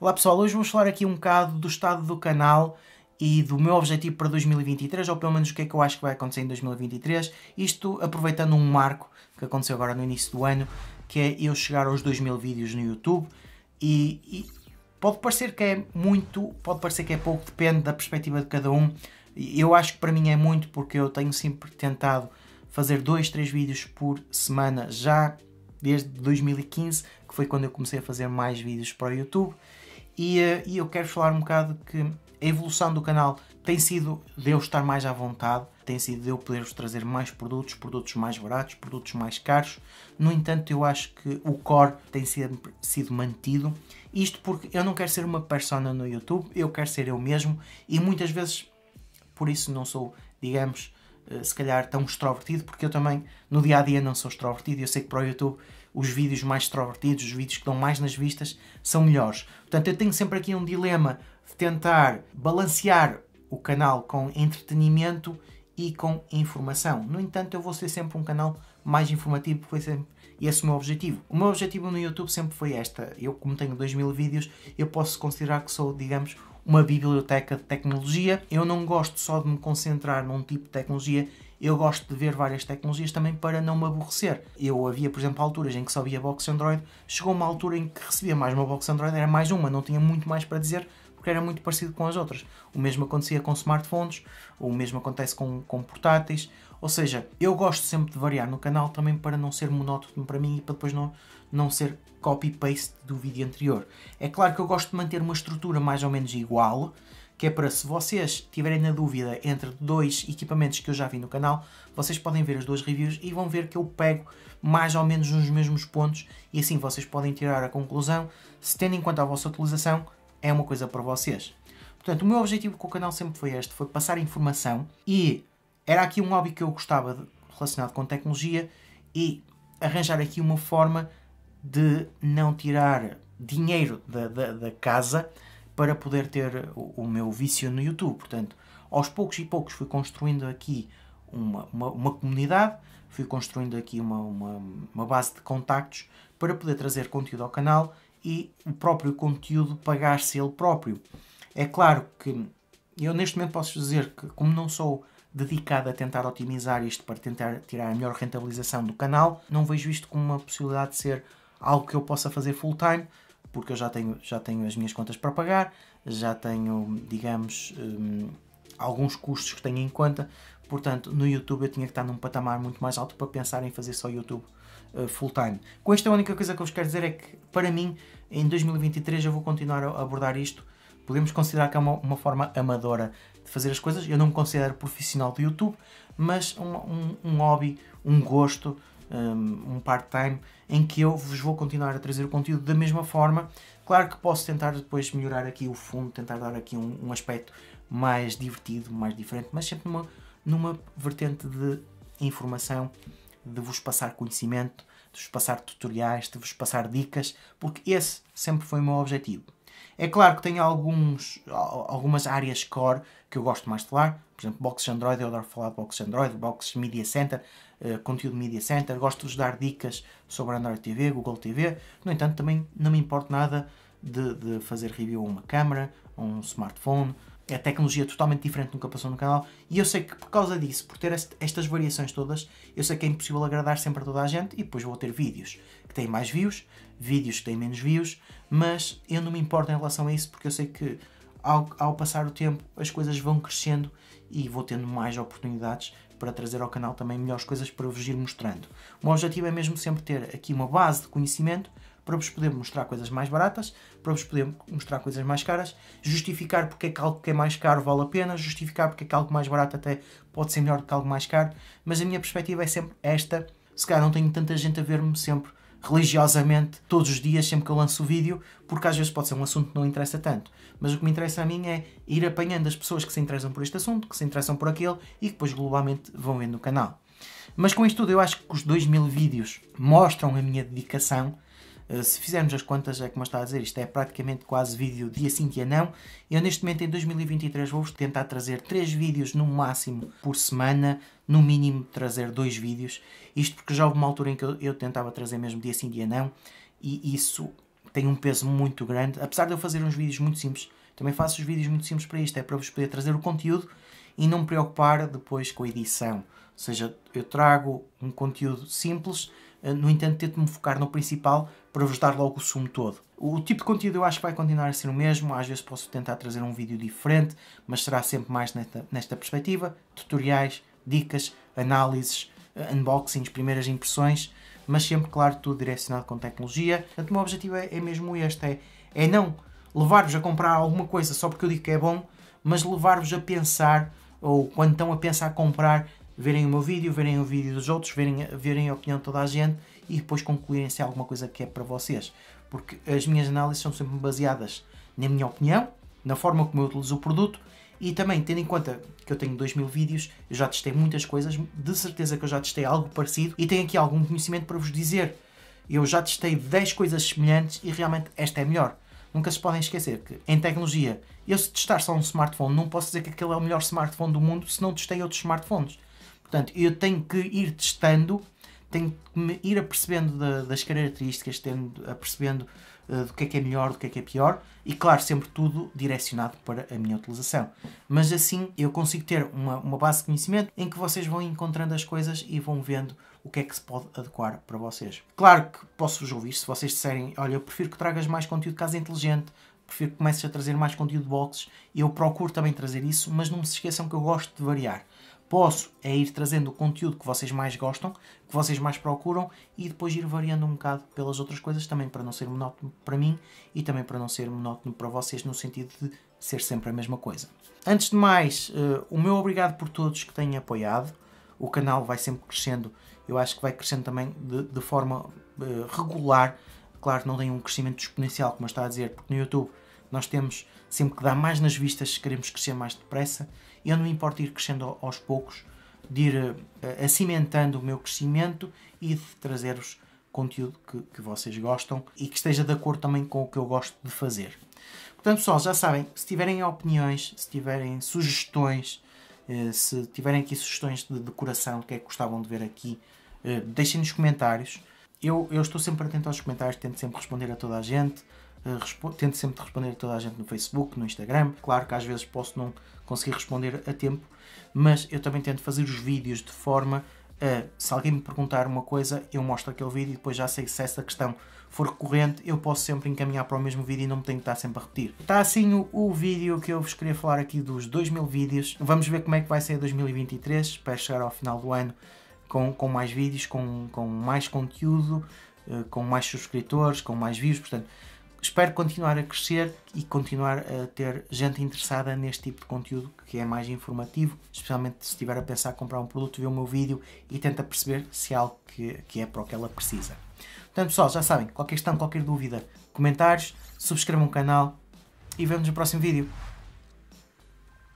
Olá pessoal, hoje vou falar aqui um bocado do estado do canal e do meu objetivo para 2023, ou pelo menos o que é que eu acho que vai acontecer em 2023, isto aproveitando um marco que aconteceu agora no início do ano, que é eu chegar aos 2 mil vídeos no YouTube e, e, pode parecer que é muito, pode parecer que é pouco, depende da perspectiva de cada um. Eu acho que para mim é muito porque eu tenho sempre tentado fazer dois, três vídeos por semana já desde 2015, que foi quando eu comecei a fazer mais vídeos para o YouTube. E, eh, e, eu quero falar um bocado que a evolução do canal tem sido de eu estar mais à vontade, tem sido de eu poder-vos trazer mais produtos, produtos mais baratos, produtos mais caros. No entanto, eu acho que o core tem sempre sido mantido. Isto porque eu não quero ser uma persona no YouTube, eu quero ser eu mesmo e muitas vezes por isso não sou, digamos, eh, se calhar tão extrovertido, porque eu também no dia a dia não sou extrovertido. Eu sei que para o YouTube os vídeos mais extrovertidos, os vídeos que dão mais nas vistas, são melhores. Portanto, eu tenho sempre aqui um dilema de tentar balancear o canal com entretenimento e com informação. No entanto, eu vou ser sempre um canal mais informativo, porque foi sempre esse o meu objetivo. O meu objetivo no YouTube sempre foi esta. Eu, como tenho 2 mil vídeos, eu posso considerar que sou, digamos, uma biblioteca de tecnologia. Eu não gosto só de me concentrar num tipo de tecnologia, eu gosto de ver várias tecnologias também para não me aborrecer. Eu havia, por exemplo, alturas em que só via box Android, chegou uma altura em que recebia mais uma box Android, era mais uma, não tinha muito mais para dizer porque era muito parecido com as outras. O mesmo acontecia com smartphones, o mesmo acontece com, com portáteis, ou seja, eu gosto sempre de variar no canal também para não ser monótono para mim e para depois não, não ser copy-paste do vídeo anterior. É claro que eu gosto de manter uma estrutura mais ou menos igual, que é para se vocês tiverem na dúvida entre dois equipamentos que eu já vi no canal, vocês podem ver as duas reviews e vão ver que eu pego mais ou menos nos mesmos pontos e assim vocês podem tirar a conclusão se tendo em conta a vossa utilização é uma coisa para vocês. Portanto, o meu objetivo com o canal sempre foi este, foi passar informação e era aqui um hobby que eu gostava de, relacionado com tecnologia e arranjar aqui uma forma de não tirar dinheiro da, da, da casa, para poder ter o, o meu vício no YouTube. Portanto, aos poucos e poucos fui construindo aqui uma, uma, uma comunidade, fui construindo aqui uma, uma, uma base de contactos para poder trazer conteúdo ao canal e o próprio conteúdo pagar-se ele próprio. É claro que eu neste momento posso dizer que, como não sou dedicado a tentar otimizar isto para tentar tirar a melhor rentabilização do canal, não vejo isto como uma possibilidade de ser algo que eu possa fazer full time, porque eu já tenho, já tenho as minhas contas para pagar, já tenho, digamos, um, alguns custos que tenho em conta. Portanto, no YouTube eu tinha que estar num patamar muito mais alto para pensar em fazer só YouTube uh, eh, full time. Com esta a única coisa que eu vos quero dizer é que, para mim, em 2023 eu vou continuar a abordar isto. Podemos considerar que é uma, uma forma amadora de fazer as coisas. Eu não me considero profissional do YouTube, mas um, um, um hobby, um gosto, um, part-time em que eu vos vou continuar a trazer o conteúdo da mesma forma. Claro que posso tentar depois melhorar aqui o fundo, tentar dar aqui um, um aspecto mais divertido, mais diferente, mas sempre numa, numa vertente de informação, de vos passar conhecimento, de vos passar tutoriais, de vos passar dicas, porque esse sempre foi o meu objetivo. É claro que tenho alguns, algumas áreas core que eu gosto mais de falar, por exemplo, boxes Android, eu adoro falar de boxes Android, boxes Media Center, eh, conteúdo Media Center, gosto de dar dicas sobre Android TV, Google TV. No entanto, também não me importo nada de, de fazer review a uma câmera, a um smartphone. É tecnologia totalmente diferente nunca passou no canal. E eu sei que por causa disso, por ter este, estas variações todas, eu sei que é impossível agradar sempre a toda a gente. E depois vou ter vídeos que têm mais views, vídeos que têm menos views. Mas eu não me importo em relação a isso porque eu sei que ao, ao passar o tempo, as coisas vão crescendo e vou tendo mais oportunidades para trazer ao canal também melhores coisas para vos ir mostrando. O meu objetivo é mesmo sempre ter aqui uma base de conhecimento para vos poder mostrar coisas mais baratas, para vos poder mostrar coisas mais caras, justificar porque é que algo que é mais caro vale a pena, justificar porque é que algo mais barato até pode ser melhor do que algo mais caro, mas a minha perspectiva é sempre esta. Se calhar não tenho tanta gente a ver-me sempre religiosamente todos os dias, sempre que eu lanço o vídeo, porque às vezes pode ser um assunto que não interessa tanto. Mas o que me interessa a mim é ir apanhando as pessoas que se interessam por este assunto, que se interessam por aquele e que depois globalmente vão vendo o canal. Mas com isto tudo, eu acho que os mil vídeos mostram a minha dedicação eh, se fizermos as contas, é como está a dizer, isto é praticamente quase vídeo dia sim, dia não. Eu neste momento em 2023 vou-vos tentar trazer 3 vídeos no máximo por semana, no mínimo trazer 2 vídeos. Isto porque já houve uma altura em que eu, eu tentava trazer mesmo dia sim, dia não e isso tem um peso muito grande. Apesar de eu fazer uns vídeos muito simples, também faço os vídeos muito simples para isto, é para vos poder trazer o conteúdo e não me preocupar depois com a edição. Ou seja, eu trago um conteúdo simples eh, no entanto, tento-me focar no principal para vos dar logo o sumo todo. O tipo de conteúdo eu acho que vai continuar a ser o mesmo, às vezes posso tentar trazer um vídeo diferente, mas será sempre mais nesta, nesta perspectiva, tutoriais, dicas, análises, eh, unboxings, primeiras impressões, mas sempre, claro, tudo direcionado com tecnologia. Portanto, o meu objetivo é, é mesmo este, é, é não levar-vos a comprar alguma coisa só porque eu digo que é bom, mas levar-vos a pensar, ou quando estão a pensar a comprar, verem o meu vídeo, verem o vídeo dos outros, verem, verem a opinião de toda a gente e depois concluírem se há alguma coisa que é para vocês. Porque as minhas análises são sempre baseadas na minha opinião, na forma como eu utilizo o produto e também tendo em conta que eu tenho 2 mil vídeos, eu já testei muitas coisas, de certeza que eu já testei algo parecido e tenho aqui algum conhecimento para vos dizer. Eu já testei 10 coisas semelhantes e realmente esta é melhor. Nunca se podem esquecer que em tecnologia, eu se testar só um smartphone, não posso dizer que aquele é o melhor smartphone do mundo se não testei outros smartphones. Portanto, eu tenho que ir testando, tenho que me ir apercebendo das características, tendo apercebendo uh, do que é que é melhor, do que é que é pior, e claro, sempre tudo direcionado para a minha utilização. Mas assim eu consigo ter uma, uma base de conhecimento em que vocês vão encontrando as coisas e vão vendo o que é que se pode adequar para vocês. Claro que posso-vos ouvir se vocês disserem: olha, eu prefiro que tragas mais conteúdo de casa inteligente, prefiro que comeces a trazer mais conteúdo de boxes. Eu procuro também trazer isso, mas não se esqueçam que eu gosto de variar posso é ir trazendo o conteúdo que vocês mais gostam, que vocês mais procuram e depois ir variando um bocado pelas outras coisas também para não ser monótono para mim e também para não ser monótono para vocês no sentido de ser sempre a mesma coisa. Antes de mais, uh, o meu obrigado por todos que têm apoiado. O canal vai sempre crescendo. Eu acho que vai crescendo também de, de forma uh, regular. Claro, não tem um crescimento exponencial, como está a dizer, porque no YouTube nós temos sempre que dar mais nas vistas se queremos crescer mais depressa. Eu não me importo ir crescendo aos poucos, de ir uh, acimentando o meu crescimento e de trazer-vos conteúdo que, que vocês gostam e que esteja de acordo também com o que eu gosto de fazer. Portanto, pessoal, já sabem, se tiverem opiniões, se tiverem sugestões, eh, se tiverem aqui sugestões de decoração, o que é que gostavam de ver aqui, eh, deixem nos comentários. Eu, eu estou sempre atento aos comentários, tento sempre responder a toda a gente tento sempre responder a toda a gente no Facebook, no Instagram. Claro que às vezes posso não conseguir responder a tempo, mas eu também tento fazer os vídeos de forma a, se alguém me perguntar uma coisa, eu mostro aquele vídeo e depois já sei se essa questão for recorrente, eu posso sempre encaminhar para o mesmo vídeo e não me tenho que estar sempre a repetir. Está assim o, o vídeo que eu vos queria falar aqui dos 2000 vídeos. Vamos ver como é que vai ser 2023, espero chegar ao final do ano com, com mais vídeos, com, com mais conteúdo, eh, com mais subscritores, com mais views, portanto espero continuar a crescer e continuar a ter gente interessada neste tipo de conteúdo que é mais informativo, especialmente se estiver a pensar em comprar um produto, vê o meu vídeo e tenta perceber se é algo que, que é para o que ela precisa. Portanto, pessoal, já sabem, qualquer questão, qualquer dúvida, comentários, subscrevam o canal e vemos no próximo vídeo.